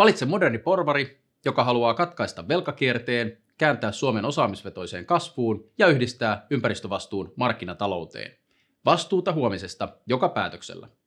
Valitse moderni porvari, joka haluaa katkaista velkakierteen, kääntää Suomen osaamisvetoiseen kasvuun ja yhdistää ympäristövastuun markkinatalouteen. Vastuuta huomisesta joka päätöksellä.